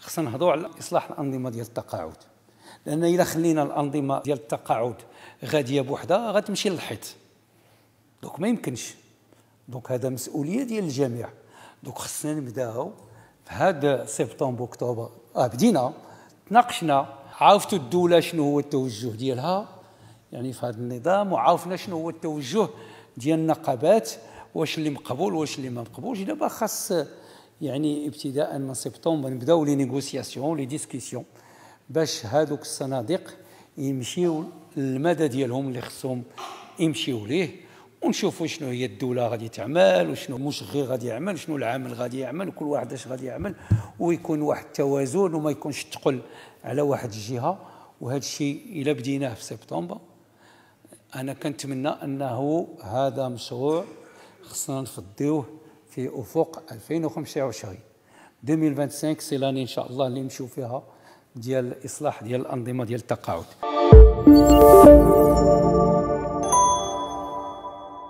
خصنا نهضروا على اصلاح الانظمه ديال التقاعد لان الا خلينا الانظمه ديال التقاعد غاديه بوحدها غتمشي للحيط دوك ما يمكنش دوك هذا مسؤوليه ديال الجميع دوك خصنا نبداو في هذا سبتمبر اكتوبر اه بدينا تناقشنا عرفتوا الدوله شنو هو التوجه ديالها يعني في هذا النظام وعرفنا شنو هو التوجه ديال النقابات واش اللي مقبول واش اللي ما مقبولش دابا خاص يعني ابتداء من سبتمبر نبداو لي نيغوسياسيون لي ديسكسيون باش هادوك الصناديق يمشيو للمدى ديالهم اللي خصهم يمشيو ليه ونشوفوا شنو هي الدوله غادي تعمل وشنو المشغل غادي يعمل وشنو العامل غادي يعمل وكل واحد اش غادي يعمل ويكون واحد التوازن وما يكونش تقل على واحد الجهه وهذا الشيء الا بديناه في سبتمبر انا كنتمنى انه هذا مشروع خصنا نفضيوه في افق 2025 2025 سي لاني ان شاء الله اللي نمشيو فيها ديال الاصلاح ديال الانظمه ديال التقاعد